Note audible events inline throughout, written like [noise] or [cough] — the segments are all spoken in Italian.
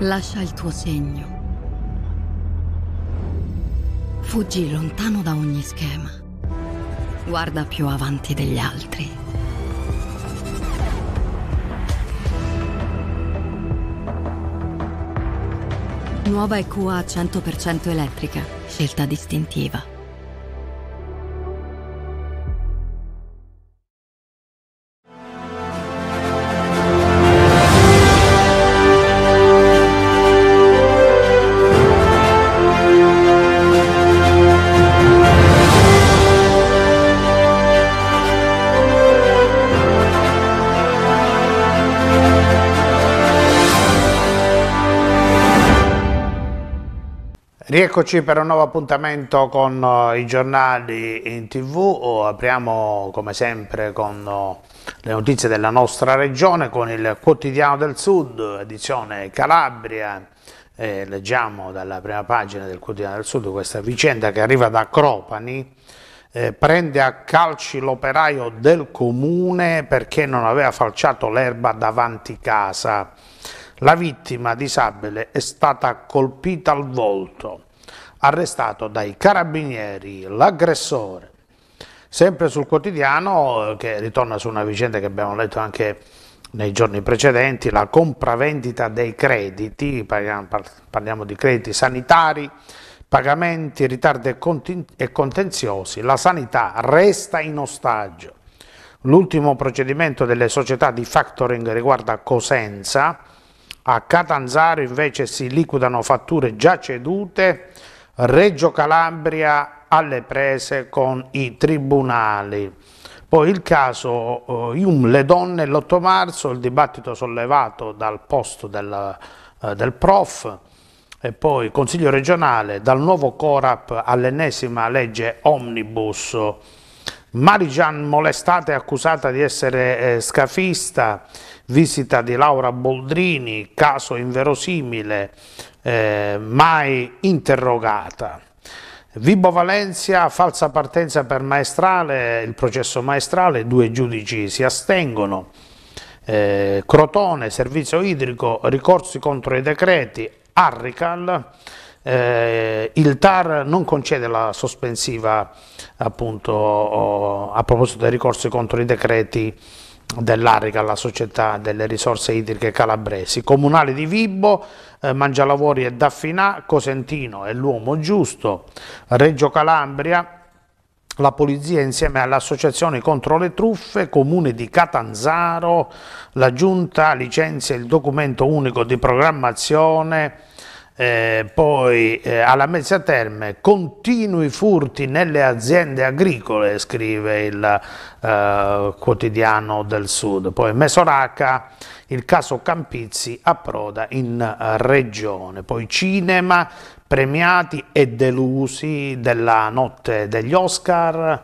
lascia il tuo segno. Fuggi lontano da ogni schema. Guarda più avanti degli altri. Nuova EQA 100% elettrica, scelta distintiva. Rieccoci per un nuovo appuntamento con eh, i giornali in tv, oh, apriamo come sempre con eh, le notizie della nostra regione, con il quotidiano del sud, edizione Calabria, eh, leggiamo dalla prima pagina del quotidiano del sud questa vicenda che arriva da Cropani, eh, prende a calci l'operaio del comune perché non aveva falciato l'erba davanti casa. La vittima disabile è stata colpita al volto, arrestato dai carabinieri, l'aggressore. Sempre sul quotidiano, eh, che ritorna su una vicenda che abbiamo letto anche nei giorni precedenti, la compravendita dei crediti, parliamo di crediti sanitari, pagamenti, ritardi e contenziosi, la sanità resta in ostaggio. L'ultimo procedimento delle società di factoring riguarda Cosenza, a Catanzaro invece si liquidano fatture già cedute, Reggio Calabria alle prese con i tribunali. Poi il caso eh, Ium le donne l'8 marzo, il dibattito sollevato dal posto del, eh, del prof e poi Consiglio regionale dal nuovo Corap all'ennesima legge omnibus Marigian molestata e accusata di essere eh, scafista, visita di Laura Boldrini, caso inverosimile, eh, mai interrogata. Vibo Valencia, falsa partenza per maestrale, il processo maestrale, due giudici si astengono. Eh, Crotone, servizio idrico, ricorsi contro i decreti, Arrical, eh, il TAR non concede la sospensiva appunto, oh, a proposito dei ricorsi contro i decreti dell'Arica alla società delle risorse idriche calabresi, comunale di Vibbo, eh, Mangialavori e Daffinà, Cosentino è l'uomo giusto, Reggio Calabria, la polizia insieme all'associazione contro le truffe, comune di Catanzaro, la giunta licenzia il documento unico di programmazione eh, poi eh, alla Mezza Terme continui furti nelle aziende agricole, scrive il eh, quotidiano del Sud. Poi Mesoraca, il caso Campizzi approda in eh, regione. Poi cinema, premiati e delusi della notte degli Oscar.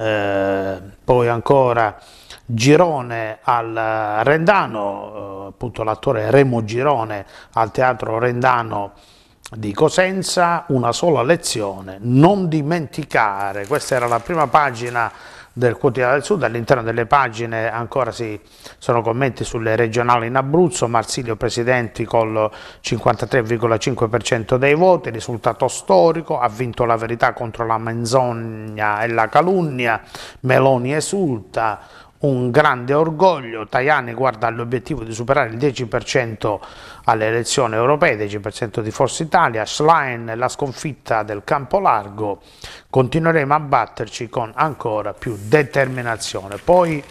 Eh, poi ancora Girone al Rendano, eh, appunto l'attore Remo Girone al Teatro Rendano di Cosenza, una sola lezione, non dimenticare, questa era la prima pagina del Quotidiano del Sud, all'interno delle pagine ancora si sono commenti sulle regionali in Abruzzo, Marsilio Presidenti con il 53,5% dei voti, risultato storico, ha vinto la verità contro la menzogna e la calunnia, Meloni esulta, un grande orgoglio, Tajani guarda all'obiettivo di superare il 10% alle elezioni europee, 10% di Forza Italia, Schlein la sconfitta del campo largo, continueremo a batterci con ancora più determinazione. Poi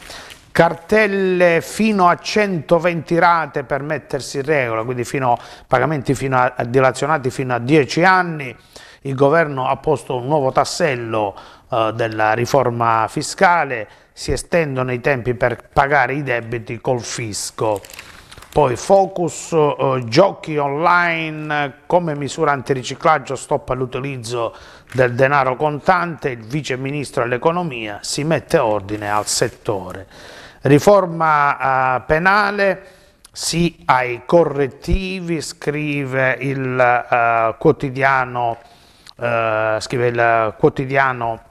cartelle fino a 120 rate per mettersi in regola, quindi fino, pagamenti fino a, dilazionati fino a 10 anni, il governo ha posto un nuovo tassello eh, della riforma fiscale, si estendono i tempi per pagare i debiti col fisco. Poi focus, eh, giochi online come misura antiriciclaggio, stop all'utilizzo del denaro contante, il vice ministro dell'economia si mette ordine al settore. Riforma eh, penale, sì ai correttivi, scrive il eh, quotidiano, eh, scrive il quotidiano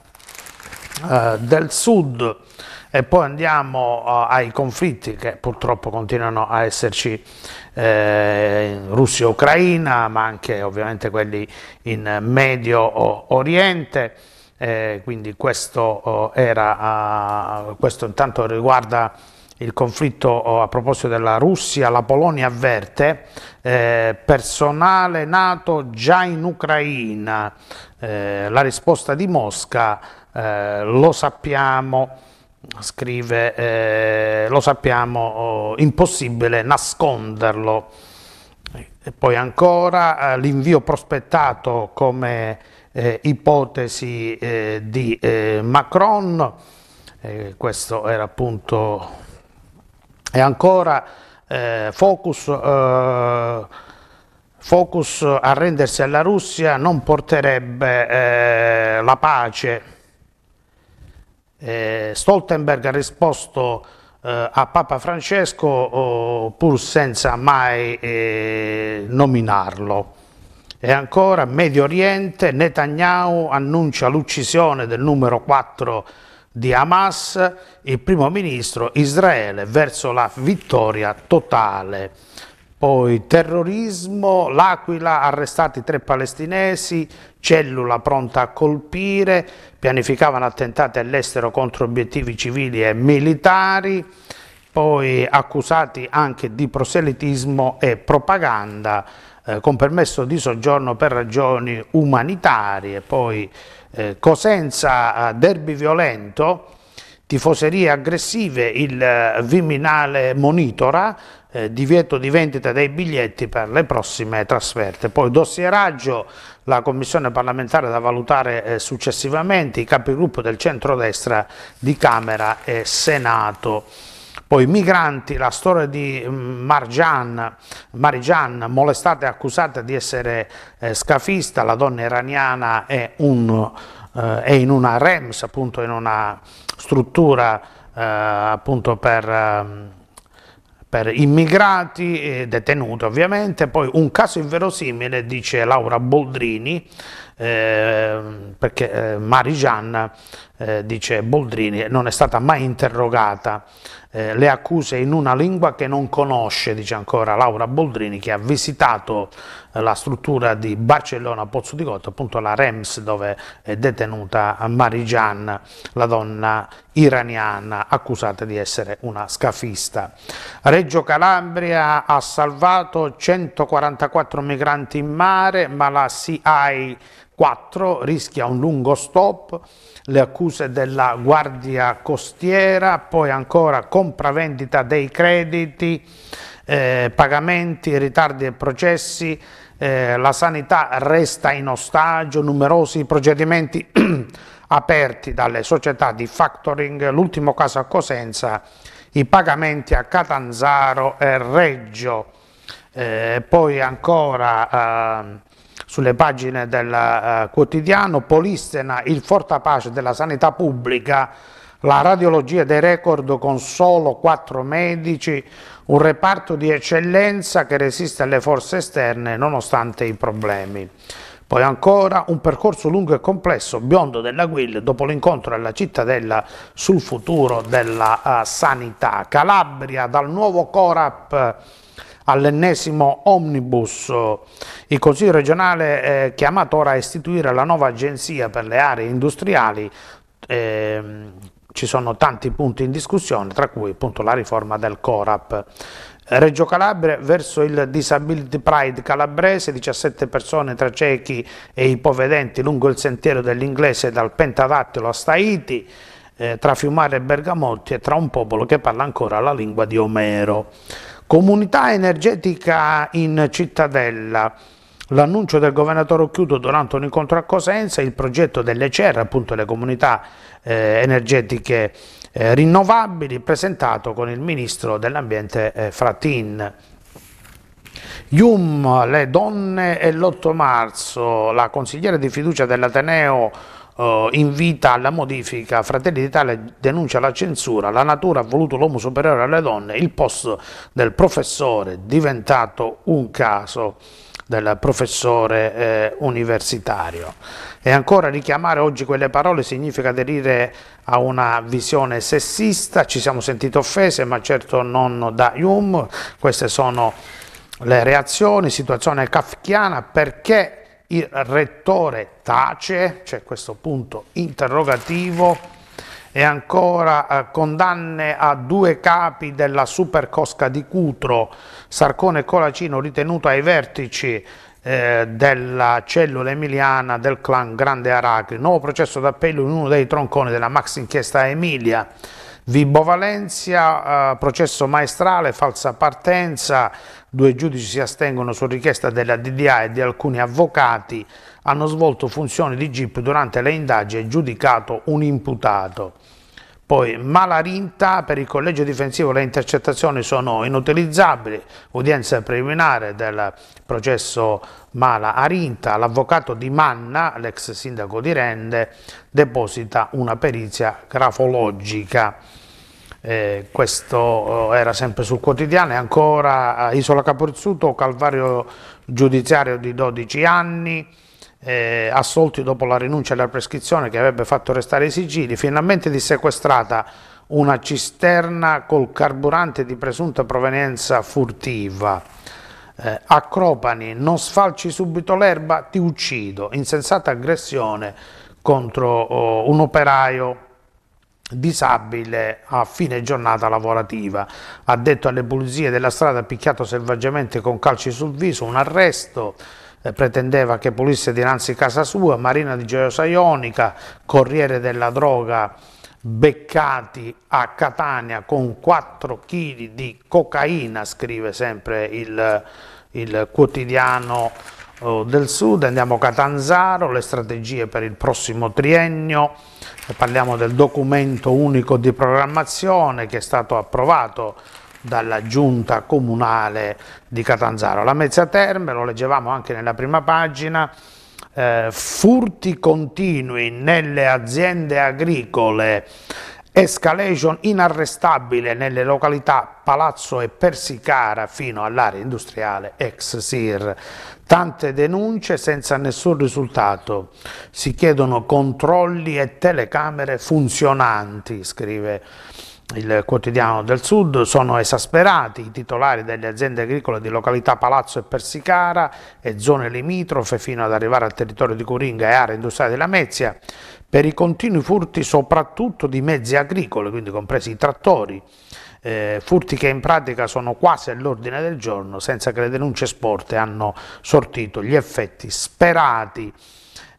eh, del sud e poi andiamo eh, ai conflitti che purtroppo continuano a esserci eh, Russia-Ucraina, ma anche ovviamente quelli in Medio Oriente. Eh, quindi questo, oh, era, uh, questo intanto riguarda il conflitto oh, a proposito della Russia, la Polonia avverte eh, personale nato già in Ucraina, eh, la risposta di Mosca eh, lo sappiamo, scrive, eh, lo sappiamo, oh, impossibile nasconderlo. E poi ancora eh, l'invio prospettato come eh, ipotesi eh, di Macron, questo era appunto, e ancora focus focus a rendersi alla Russia non porterebbe eh, la pace eh, Stoltenberg ha risposto eh, a Papa Francesco oh, pur senza mai eh, nominarlo. E ancora Medio Oriente, Netanyahu annuncia l'uccisione del numero 4 di Hamas, il primo ministro Israele verso la vittoria totale. Poi terrorismo, l'Aquila, arrestati tre palestinesi, cellula pronta a colpire, pianificavano attentati all'estero contro obiettivi civili e militari, poi accusati anche di proselitismo e propaganda eh, con permesso di soggiorno per ragioni umanitarie, poi eh, Cosenza derby violento, tifoserie aggressive, il eh, Viminale monitora, eh, divieto di vendita dei biglietti per le prossime trasferte. Poi dossieraggio, la commissione parlamentare da valutare eh, successivamente, i capigruppo del centrodestra di Camera e Senato. Poi migranti, la storia di mm, Marjan, Marijan, molestata e accusata di essere eh, scafista, la donna iraniana è, un, eh, è in una REMS, appunto in una struttura eh, appunto per ehm, per immigrati, detenuti ovviamente, poi un caso inverosimile, dice Laura Boldrini, Ehm, perché eh, Marigian eh, dice Boldrini non è stata mai interrogata eh, le accuse in una lingua che non conosce, dice ancora Laura Boldrini che ha visitato eh, la struttura di Barcellona Pozzo di Cotto appunto la REMS dove è detenuta Marigian, la donna iraniana accusata di essere una scafista. Reggio Calabria ha salvato 144 migranti in mare, ma la CI 4 rischia un lungo stop, le accuse della guardia costiera, poi ancora compravendita dei crediti, eh, pagamenti, ritardi e processi, eh, la sanità resta in ostaggio, numerosi procedimenti [clears throat] aperti dalle società di factoring, l'ultimo caso a Cosenza, i pagamenti a Catanzaro e Reggio, eh, poi ancora ehm, sulle pagine del eh, quotidiano, Polistena, il fortapace della sanità pubblica, la radiologia dei record con solo quattro medici, un reparto di eccellenza che resiste alle forze esterne nonostante i problemi. Poi ancora un percorso lungo e complesso, Biondo della Guil, dopo l'incontro alla cittadella sul futuro della uh, sanità. Calabria dal nuovo Corap all'ennesimo omnibus. Il Consiglio regionale è eh, chiamato ora a istituire la nuova agenzia per le aree industriali eh, ci sono tanti punti in discussione, tra cui appunto la riforma del CORAP. Reggio Calabria verso il Disability Pride calabrese, 17 persone tra ciechi e ipovedenti lungo il sentiero dell'inglese dal Pentadattilo a Staiti, eh, tra Fiumare e Bergamotti e tra un popolo che parla ancora la lingua di Omero. Comunità energetica in cittadella. L'annuncio del governatore Occhiuto durante un incontro a Cosenza, il progetto delle CER, appunto le comunità eh, energetiche eh, rinnovabili, presentato con il ministro dell'ambiente eh, Fratin. Yum, le donne e l'8 marzo, la consigliera di fiducia dell'Ateneo eh, invita alla modifica, Fratelli d'Italia denuncia la censura, la natura ha voluto l'uomo superiore alle donne, il posto del professore diventato un caso del professore eh, universitario. E ancora richiamare oggi quelle parole significa aderire a una visione sessista, ci siamo sentiti offese, ma certo non da Hume, queste sono le reazioni, situazione kafkiana, perché il rettore tace, c'è questo punto interrogativo, e ancora eh, condanne a due capi della supercosca di Cutro, Sarcone e Colacino ritenuto ai vertici eh, della cellula emiliana del clan Grande Aracri, nuovo processo d'appello in uno dei tronconi della max inchiesta Emilia, Vibo Valencia, eh, processo maestrale, falsa partenza, due giudici si astengono su richiesta della DDA e di alcuni avvocati, hanno svolto funzioni di GIP durante le indagini e giudicato un imputato. Poi Malarinta per il collegio difensivo le intercettazioni sono inutilizzabili, udienza preliminare del processo Mala Arinta, l'avvocato di Manna, l'ex sindaco di Rende, deposita una perizia grafologica. Eh, questo eh, era sempre sul quotidiano e ancora Isola Caporzuto, calvario giudiziario di 12 anni, eh, assolti dopo la rinuncia alla prescrizione che avrebbe fatto restare i sigilli, finalmente dissequestrata una cisterna col carburante di presunta provenienza furtiva. Eh, a non sfalci subito l'erba, ti uccido. Insensata aggressione contro oh, un operaio disabile a fine giornata lavorativa. Ha detto alle pulizie della strada, picchiato selvaggiamente con calci sul viso, un arresto eh, pretendeva che pulisse dinanzi casa sua, Marina di Gioiosa Ionica, Corriere della Droga, beccati a Catania con 4 kg di cocaina, scrive sempre il, il quotidiano oh, del sud, andiamo a Catanzaro, le strategie per il prossimo triennio, parliamo del documento unico di programmazione che è stato approvato dalla giunta comunale di Catanzaro. La Mezza Terme, lo leggevamo anche nella prima pagina, eh, furti continui nelle aziende agricole, escalation inarrestabile nelle località Palazzo e Persicara fino all'area industriale ex SIR. Tante denunce senza nessun risultato. Si chiedono controlli e telecamere funzionanti, scrive il quotidiano del sud, sono esasperati i titolari delle aziende agricole di località Palazzo e Persicara e zone limitrofe fino ad arrivare al territorio di Coringa e area industriale della Mezia per i continui furti soprattutto di mezzi agricoli, quindi compresi i trattori, eh, furti che in pratica sono quasi all'ordine del giorno senza che le denunce sporte hanno sortito gli effetti sperati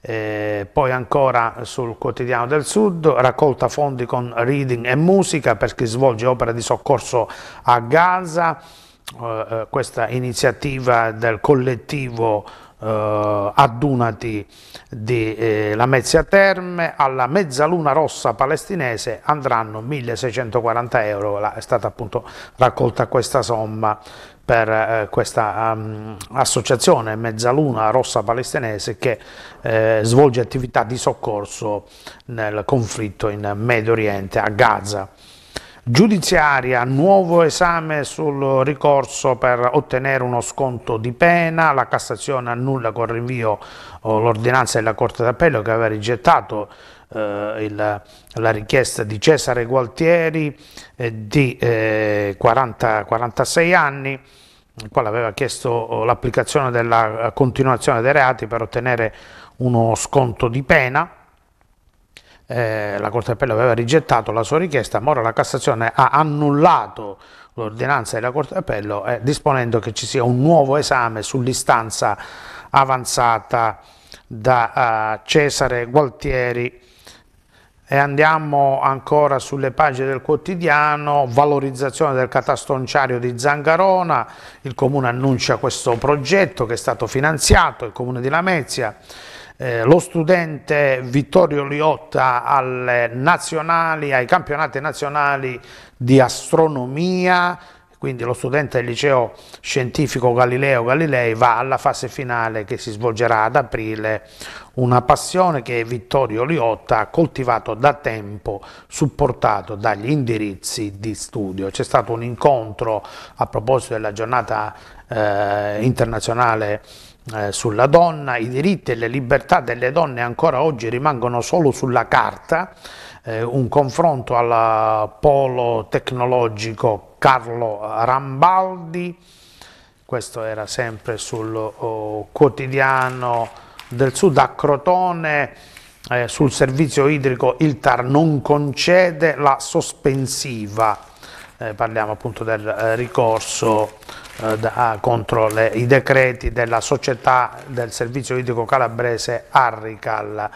eh, poi ancora sul quotidiano del Sud, raccolta fondi con reading e musica per chi svolge opera di soccorso a Gaza, eh, eh questa iniziativa del collettivo eh, a Dunati di eh, Lamezia Terme, alla Mezzaluna Rossa palestinese andranno 1640 euro, La, è stata appunto raccolta questa somma per eh, questa um, associazione Mezzaluna Rossa Palestinese che eh, svolge attività di soccorso nel conflitto in Medio Oriente, a Gaza. Giudiziaria, nuovo esame sul ricorso per ottenere uno sconto di pena, la Cassazione annulla con rinvio oh, l'ordinanza della Corte d'Appello che aveva rigettato eh, il, la richiesta di Cesare Gualtieri eh, di eh, 40, 46 anni il quale aveva chiesto oh, l'applicazione della continuazione dei reati per ottenere uno sconto di pena eh, la Corte d'Appello aveva rigettato la sua richiesta, ma ora la Cassazione ha annullato l'ordinanza della Corte d'Appello eh, disponendo che ci sia un nuovo esame sull'istanza avanzata da eh, Cesare Gualtieri. E andiamo ancora sulle pagine del quotidiano, valorizzazione del catastonciario di Zangarona, il comune annuncia questo progetto che è stato finanziato, il comune di Lamezia, eh, lo studente Vittorio Liotta alle nazionali, ai campionati nazionali di astronomia, quindi lo studente del liceo scientifico Galileo Galilei va alla fase finale che si svolgerà ad aprile, una passione che Vittorio Liotta ha coltivato da tempo, supportato dagli indirizzi di studio. C'è stato un incontro a proposito della giornata eh, internazionale eh, sulla donna, i diritti e le libertà delle donne ancora oggi rimangono solo sulla carta, eh, un confronto al polo tecnologico Carlo Rambaldi, questo era sempre sul oh, quotidiano del sud a Crotone, eh, sul servizio idrico il TAR non concede la sospensiva, eh, parliamo appunto del eh, ricorso eh, da, ah, contro le, i decreti della società del servizio idrico calabrese Arrical.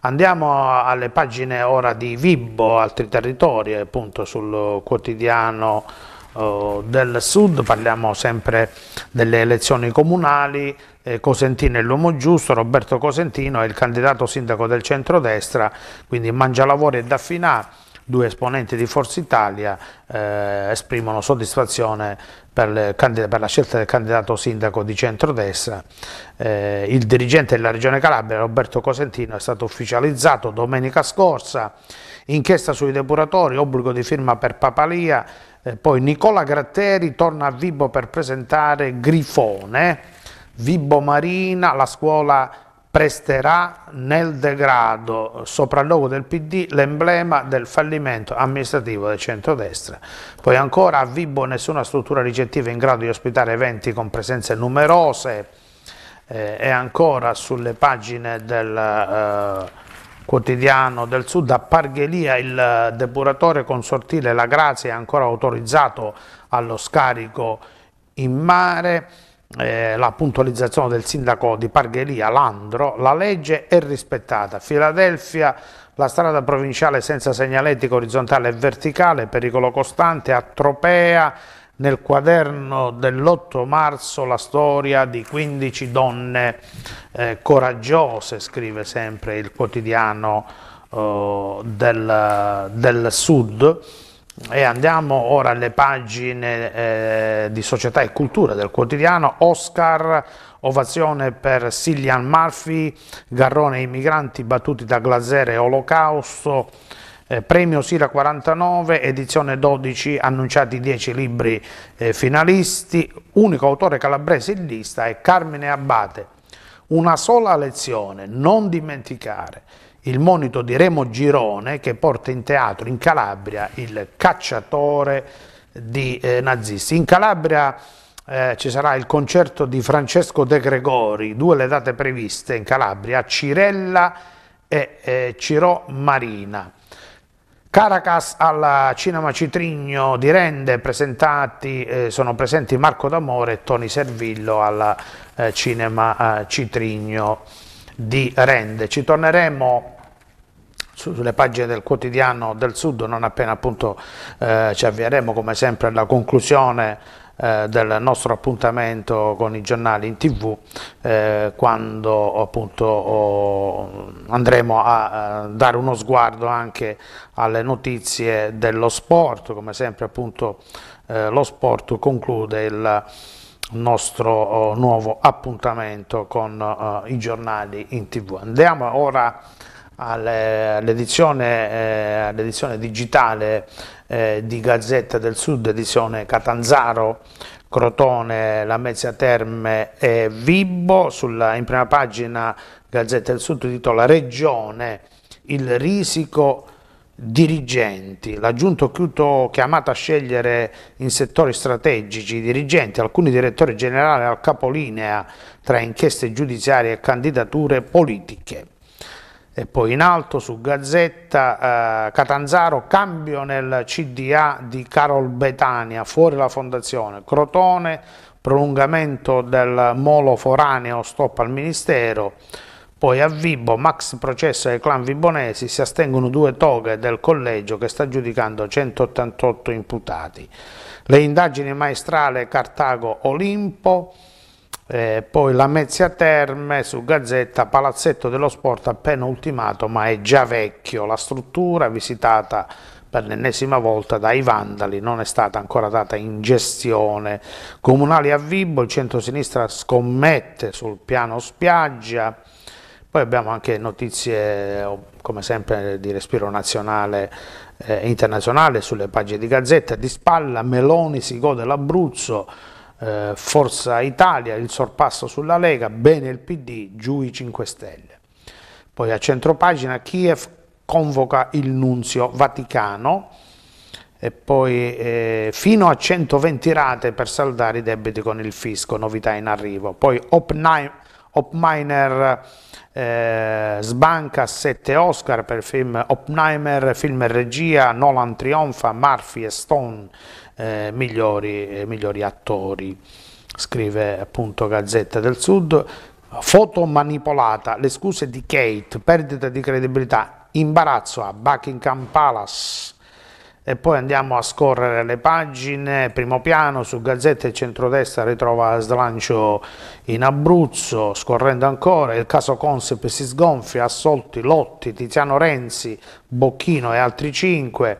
Andiamo alle pagine ora di Vibbo, altri territori, appunto sul quotidiano eh, del sud, parliamo sempre delle elezioni comunali, eh, Cosentino è l'uomo giusto, Roberto Cosentino è il candidato sindaco del centrodestra, quindi mangia lavori e da due esponenti di Forza Italia eh, esprimono soddisfazione per, le, per, la scelta del candidato sindaco di centrodestra. Eh, il dirigente della Regione Calabria, Roberto Cosentino, è stato ufficializzato domenica scorsa. Inchiesta sui depuratori, obbligo di firma per Papalia. Eh, poi Nicola Gratteri torna a Vibo per presentare Grifone, Vibo Marina, la scuola presterà nel degrado sopralluogo del PD l'emblema del fallimento amministrativo del centrodestra. Poi ancora a Vibo nessuna struttura ricettiva in grado di ospitare eventi con presenze numerose eh, e ancora sulle pagine del eh, quotidiano del sud a Parghelia il depuratore consortile La Grazia è ancora autorizzato allo scarico in mare eh, la puntualizzazione del sindaco di Pargheria, Landro, la legge è rispettata. Filadelfia, la strada provinciale senza segnaletica orizzontale e verticale, pericolo costante, atropea nel quaderno dell'8 marzo la storia di 15 donne eh, coraggiose, scrive sempre il quotidiano eh, del, del Sud, e andiamo ora alle pagine eh, di società e cultura del quotidiano. Oscar, ovazione per Cillian Murphy, Garrone i migranti battuti da Glazere e Olocausto, eh, premio Sira 49, edizione 12, annunciati 10 libri eh, finalisti, unico autore calabrese in lista è Carmine Abbate. Una sola lezione, non dimenticare il monito di Remo Girone che porta in teatro in Calabria il cacciatore di eh, nazisti. In Calabria eh, ci sarà il concerto di Francesco De Gregori, due le date previste in Calabria, Cirella e eh, Ciro Marina. Caracas al Cinema Citrigno di Rende presentati, eh, sono presenti Marco D'Amore e Tony Servillo alla eh, Cinema eh, Citrigno di rende. Ci torneremo sulle pagine del quotidiano del Sud non appena appunto eh, ci avvieremo come sempre alla conclusione eh, del nostro appuntamento con i giornali in tv eh, quando appunto oh, andremo a, a dare uno sguardo anche alle notizie dello sport come sempre appunto eh, lo sport conclude il nostro eh, nuovo appuntamento con eh, i giornali in tv. Andiamo ora all'edizione eh, all digitale di Gazzetta del Sud, edizione Catanzaro, Crotone, Lamezia Terme e Vibbo. Sulla, in prima pagina Gazzetta del Sud titola Regione, il risico dirigenti, la Giunta chiamata a scegliere in settori strategici i dirigenti, alcuni direttori generali al capolinea tra inchieste giudiziarie e candidature politiche. E poi in alto su Gazzetta eh, Catanzaro, cambio nel CDA di Carol Betania, fuori la fondazione, Crotone, prolungamento del molo foraneo, stop al Ministero, poi a Vibo, max processo ai clan vibonesi, si astengono due toghe del collegio che sta giudicando 188 imputati. Le indagini maestrale Cartago-Olimpo, eh, poi la Mezzia Terme su Gazzetta, palazzetto dello sport appena ultimato ma è già vecchio. La struttura visitata per l'ennesima volta dai vandali, non è stata ancora data in gestione. Comunali a Vibo, il centro-sinistra scommette sul piano spiaggia, poi abbiamo anche notizie, come sempre, di respiro nazionale e eh, internazionale sulle pagine di Gazzetta. Di spalla Meloni si gode l'Abruzzo, eh, Forza Italia, il sorpasso sulla Lega, bene il PD, giù i 5 Stelle. Poi a centropagina Kiev convoca il Nunzio Vaticano e poi eh, fino a 120 rate per saldare i debiti con il fisco, novità in arrivo. Poi Oppenheimer Oppenheimer eh, sbanca 7 Oscar per film Oppenheimer, film e regia, Nolan trionfa, Murphy e Stone eh, migliori, eh, migliori attori, scrive appunto Gazzetta del Sud. Foto manipolata, le scuse di Kate, perdita di credibilità, imbarazzo a Buckingham Palace e poi andiamo a scorrere le pagine, primo piano su Gazzetta e Centrodestra ritrova slancio in Abruzzo, scorrendo ancora, il caso Consep si sgonfia, assolti Lotti, Tiziano Renzi, Bocchino e altri cinque,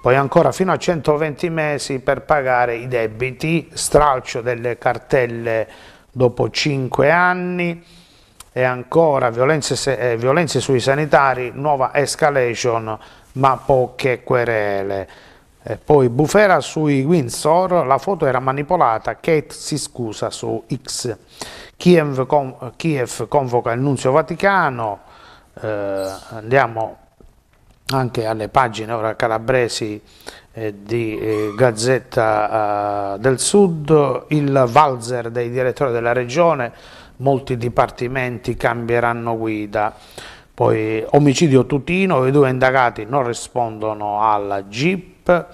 poi ancora fino a 120 mesi per pagare i debiti, stralcio delle cartelle dopo 5 anni, e ancora violenze, eh, violenze sui sanitari, nuova escalation ma poche querele. E poi Bufera sui Windsor, la foto era manipolata, Kate si scusa su X. Kiev, con, Kiev convoca il Nunzio Vaticano, eh, andiamo anche alle pagine ora calabresi eh, di eh, Gazzetta eh, del Sud, il valzer dei direttori della regione, molti dipartimenti cambieranno guida. Poi omicidio Tutino, i due indagati non rispondono alla GIP.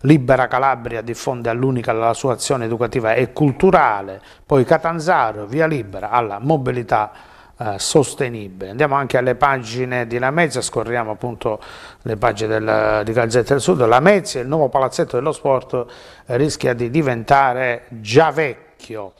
Libera Calabria diffonde all'unica la sua azione educativa e culturale, poi Catanzaro, via libera alla mobilità eh, sostenibile. Andiamo anche alle pagine di Lamezia, scorriamo appunto le pagine del, di Gazzetta del Sud. Lamezia, il nuovo palazzetto dello sport, eh, rischia di diventare già vecchio.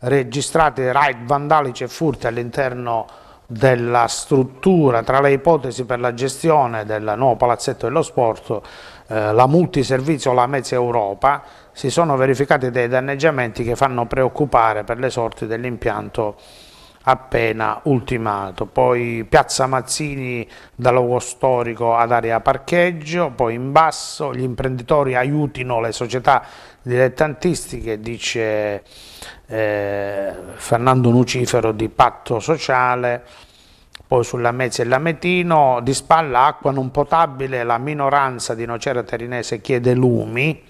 Registrati raid vandalici e furti all'interno della struttura tra le ipotesi per la gestione del nuovo palazzetto dello sport, eh, la multiservizio La Mezza Europa, si sono verificati dei danneggiamenti che fanno preoccupare per le sorti dell'impianto appena ultimato, poi Piazza Mazzini da luogo storico ad area parcheggio, poi in basso gli imprenditori aiutino le società dilettantistiche, dice eh, Fernando Lucifero di Patto Sociale, poi sulla Mezia e Lametino, di spalla acqua non potabile, la minoranza di Nocera Terinese chiede lumi,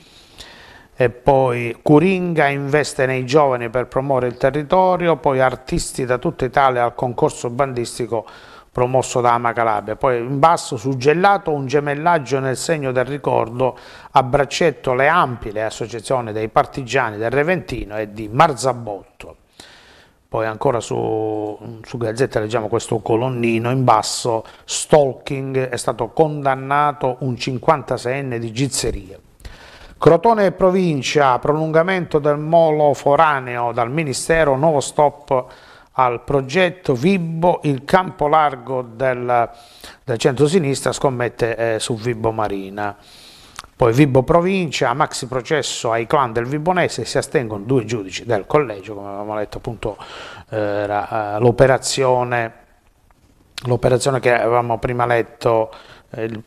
e poi Curinga investe nei giovani per promuovere il territorio, poi artisti da tutta Italia al concorso bandistico promosso da Ama Poi in basso suggellato un gemellaggio nel segno del ricordo a braccetto le ampie le associazioni dei partigiani del Reventino e di Marzabotto. Poi ancora su, su Gazzetta leggiamo questo colonnino in basso, stalking, è stato condannato un 56enne di Gizzeria. Crotone provincia, prolungamento del molo foraneo dal Ministero, nuovo stop al progetto Vibbo, il campo largo del, del centro-sinistra scommette eh, su Vibbo Marina. Poi Vibbo Provincia, maxi processo ai clan del Vibonese, si astengono due giudici del collegio, come avevamo letto appunto eh, eh l'operazione che avevamo prima letto, eh, il,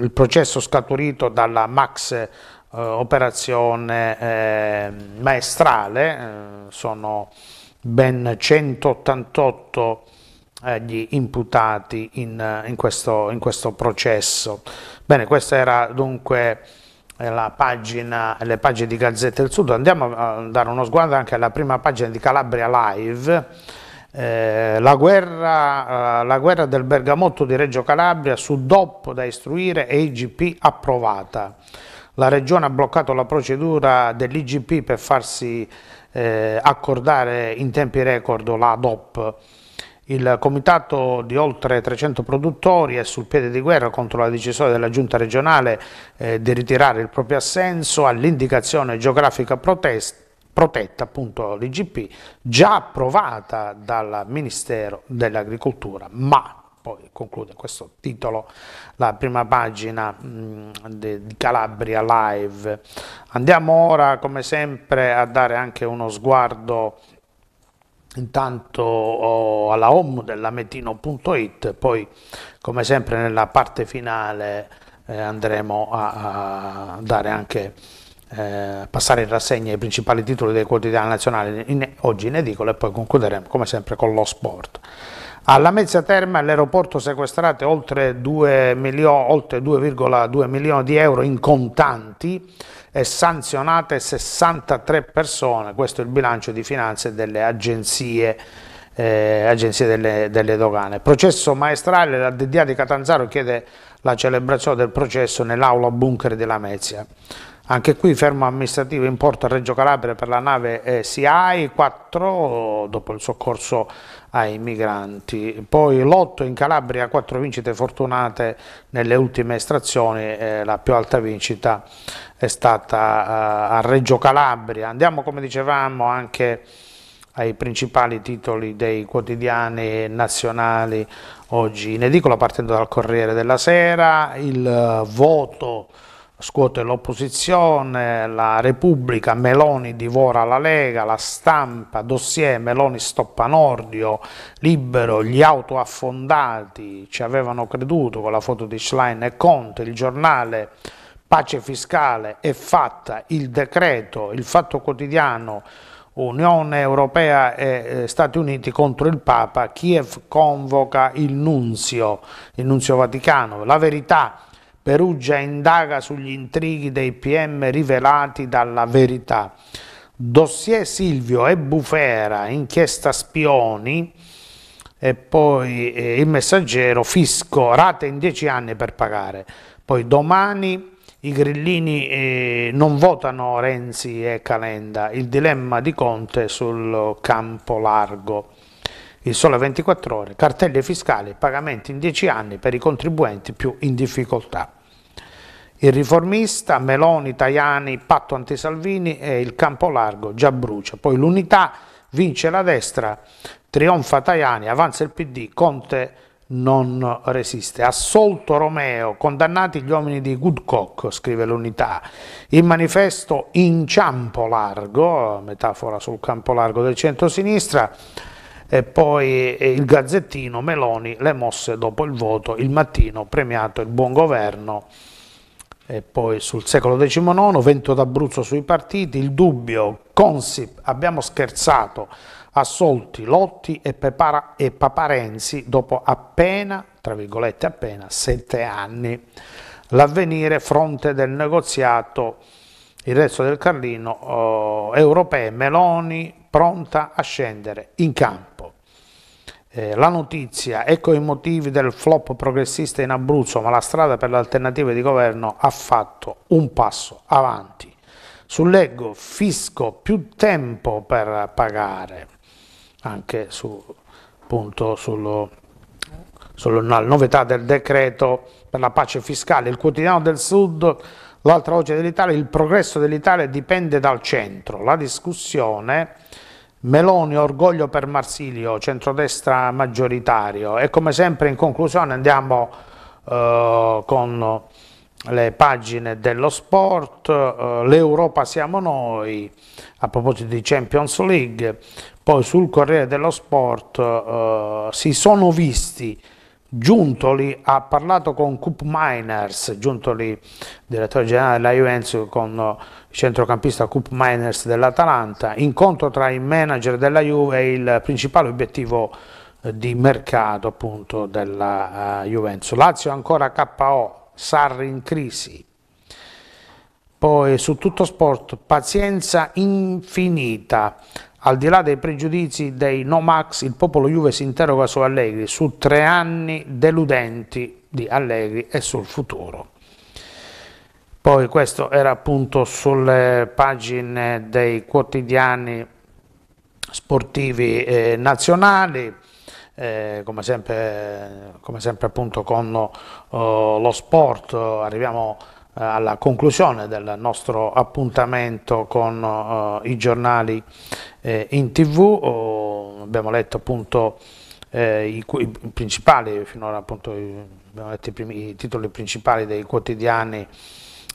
il, processo scaturito dalla max eh, operazione eh, maestrale, eh, sono ben 188 eh, gli imputati in, in, questo, in, questo, processo. Bene, questa era dunque eh, la pagina, le pagine di Gazzetta del Sud. Andiamo a dare uno sguardo anche alla prima pagina di Calabria Live. Eh, la, guerra, la, guerra, del Bergamotto di Reggio Calabria su DOP da istruire e IGP approvata. La Regione ha bloccato la procedura dell'IGP per farsi eh, accordare in tempi record la DOP. Il comitato di oltre 300 produttori è sul piede di guerra contro la decisione della giunta regionale eh, di ritirare il proprio assenso all'indicazione geografica protesta, protetta, appunto l'IGP, già approvata dal Ministero dell'Agricoltura, ma poi conclude questo titolo la prima pagina mh, mm, di, Calabria Live. Andiamo ora come sempre a dare anche uno sguardo intanto oh, alla home dell'ametino.it, poi come sempre nella parte finale eh, andremo a, a, dare anche eh, passare in rassegna i principali titoli dei quotidiani nazionali in, oggi in edicola e poi concluderemo come sempre con lo sport. Alla Mezza Terma all'aeroporto sequestrate oltre 2,2 milioni, milioni di euro in contanti e sanzionate 63 persone, questo è il bilancio di finanze delle agenzie eh, agenzie delle, delle dogane. Processo maestrale, la DDA di Catanzaro chiede la celebrazione del processo nell'aula bunker di Lamezia. Anche qui fermo amministrativo in porto a Reggio Calabria per la nave eh, SIAI, 4 dopo il soccorso ai migranti. Poi l'8 in Calabria, 4 vincite fortunate nelle ultime estrazioni, eh, la più alta vincita è stata eh, a Reggio Calabria. Andiamo come dicevamo anche ai principali titoli dei quotidiani nazionali oggi in edicola partendo dal Corriere della Sera, il eh, voto scuote l'opposizione, la Repubblica, Meloni divora la Lega, la stampa, dossier, Meloni stoppa Nordio, Libero, gli autoaffondati ci avevano creduto con la foto di Schlein e Conte, il giornale Pace Fiscale è fatta, il decreto, il fatto quotidiano, Unione Europea e eh, Stati Uniti contro il Papa, Kiev convoca il Nunzio, il Nunzio Vaticano, la verità è Perugia indaga sugli intrighi dei PM rivelati dalla verità. Dossier Silvio e Bufera, inchiesta spioni e poi eh, il messaggero, fisco, rate in dieci anni per pagare. Poi domani i grillini eh, non votano Renzi e Calenda, il dilemma di Conte sul campo largo. Il sole 24 ore, cartelle fiscali, pagamenti in dieci anni per i contribuenti più in difficoltà. Il riformista, Meloni, Tajani, patto anti-Salvini e il campo largo già brucia. Poi l'unità vince la destra, trionfa Tajani, avanza il PD, Conte non resiste. Assolto Romeo, condannati gli uomini di Woodcock, scrive l'unità. Il manifesto inciampo largo, metafora sul campo largo del centro-sinistra, e poi il gazzettino Meloni, le mosse dopo il voto, il mattino premiato il buon governo e poi sul secolo XIX, Vento d'Abruzzo sui partiti, il dubbio, Consip, abbiamo scherzato, assolti Lotti e, Pepara, e Paparenzi dopo appena, tra virgolette appena, sette anni. L'avvenire, fronte del negoziato, il resto del Carlino, eh, europee, Meloni pronta a scendere in campo. Eh, la notizia, ecco i motivi del flop progressista in Abruzzo, ma la strada per le alternative di governo ha fatto un passo avanti. Su Leggo, fisco più tempo per pagare, anche su, appunto, sullo, sulla novità del decreto per la pace fiscale. Il quotidiano del Sud, l'altra voce dell'Italia, il progresso dell'Italia dipende dal centro. La discussione Meloni, orgoglio per Marsilio, centrodestra maggioritario e come sempre in conclusione andiamo eh, con le pagine dello sport, eh, l'Europa siamo noi, a proposito di Champions League, poi sul Corriere dello Sport eh, si sono visti Giuntoli ha parlato con Coop Miners, Giuntoli direttore generale della Juventus con eh, il centrocampista Coop Miners dell'Atalanta, incontro tra il manager della Juve e il principale obiettivo eh, di mercato appunto della uh, Juventus. Lazio ancora KO, Sarri in crisi, poi su tutto sport, pazienza infinita. Al di là dei pregiudizi dei no max, il popolo Juve si interroga su Allegri, su tre anni deludenti di Allegri e sul futuro. Poi questo era appunto sulle pagine dei quotidiani sportivi eh, nazionali, eh, come, sempre, come sempre appunto con oh, lo sport, arriviamo a eh, alla conclusione del nostro appuntamento con uh, i giornali eh, in tv, oh, abbiamo letto appunto eh, i, i, principali, finora appunto abbiamo letto i, primi, i titoli principali dei quotidiani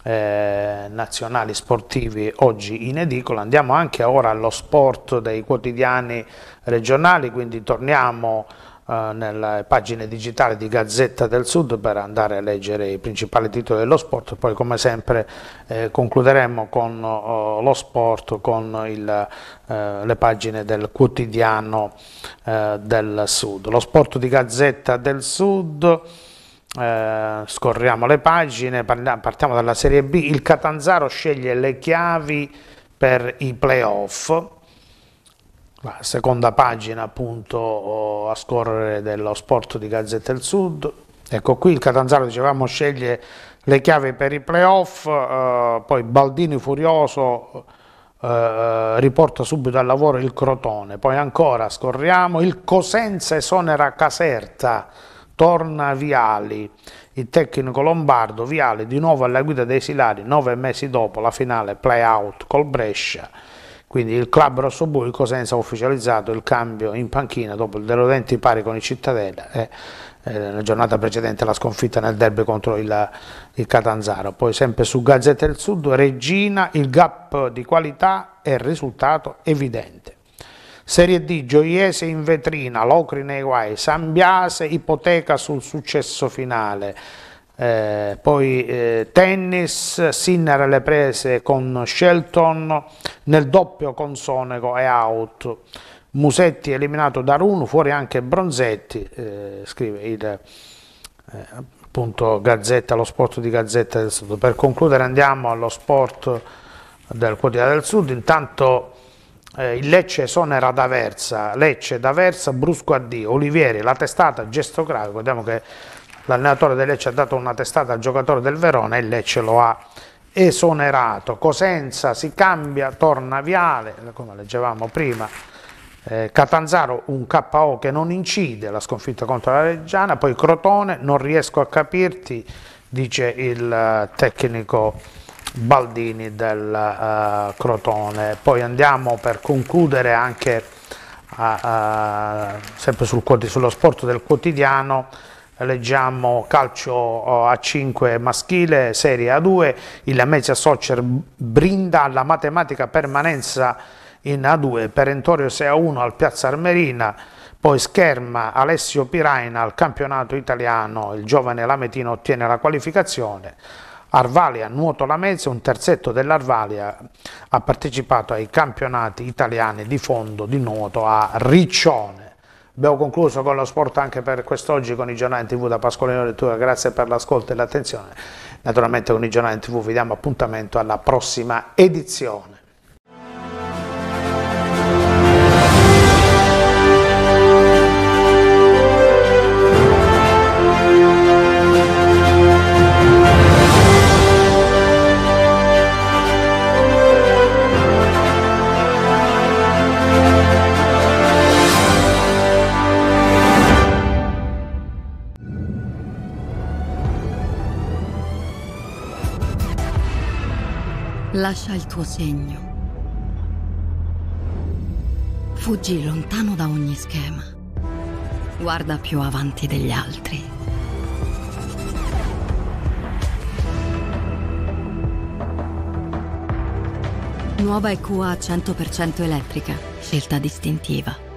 eh, nazionali sportivi oggi in edicola. Andiamo anche ora allo sport dei quotidiani regionali, quindi torniamo a. Eh, nelle pagine digitali di Gazzetta del Sud per andare a leggere i principali titoli dello sport. Poi come sempre eh, concluderemo con oh, lo sport, con il, eh, le pagine del quotidiano eh, del Sud. Lo sport di Gazzetta del Sud... Eh, scorriamo le pagine, partiamo dalla Serie B, il Catanzaro sceglie le chiavi per i playoff, seconda pagina appunto a scorrere dello sport di Gazzetta del Sud. Ecco qui il Catanzaro dicevamo sceglie le chiavi per i playoff, eh, poi Baldini furioso eh, eh, riporta subito al lavoro il Crotone, poi ancora scorriamo, il Cosenza esonera Caserta, torna Viali, il tecnico Lombardo, Viali di nuovo alla guida dei Silari, nove mesi dopo la finale play-out col Brescia, quindi il club Cosenza ha ufficializzato il cambio in panchina dopo il deludente pari con il Cittadella e eh, nella eh, giornata precedente la sconfitta nel derby contro il, il Catanzaro. Poi sempre su Gazzetta del Sud, Regina, il gap di qualità è risultato evidente. Serie D, Gioiese in vetrina, Locri nei guai, Sambiase ipoteca sul successo finale eh, poi eh, tennis, Sinner alle prese con Shelton, nel doppio con Sonego e out, Musetti eliminato da Runu, fuori anche Bronzetti, eh, scrive il eh, appunto Gazzetta, lo sport di Gazzetta del Sud. Per concludere andiamo allo sport del Quotidiano del Sud, intanto eh, il Lecce esonera D'Aversa, Lecce, D'Aversa, Brusco addio, Olivieri, la testata, gesto grafico, vediamo che l'allenatore del Lecce ha dato una testata al giocatore del Verona e il Lecce lo ha esonerato. Cosenza si cambia, torna Viale, come leggevamo prima, eh, Catanzaro un KO che non incide, la sconfitta contro la Reggiana, poi Crotone, non riesco a capirti, dice il eh, tecnico Baldini del uh, Crotone. Poi andiamo per concludere anche a, a, sempre sul, sullo sport del quotidiano, leggiamo calcio oh, a 5 maschile, Serie A2, il Lamezia Soccer brinda alla matematica permanenza in A2, Perentorio 6 a 1 al Piazza Armerina, poi scherma Alessio Piraina al campionato italiano, il giovane Lametino ottiene la qualificazione, Arvalia nuoto Lamezia, un terzetto dell'Arvalia ha partecipato ai campionati italiani di fondo di nuoto a Riccione. Abbiamo concluso con lo sport anche per quest'oggi con i giornali in tv da Pasqualino Lettura, grazie per l'ascolto e l'attenzione. Naturalmente con i giornali in tv vi diamo appuntamento alla prossima edizione. lascia il tuo segno. Fuggi lontano da ogni schema. Guarda più avanti degli altri. Nuova EQA 100% elettrica, scelta distintiva.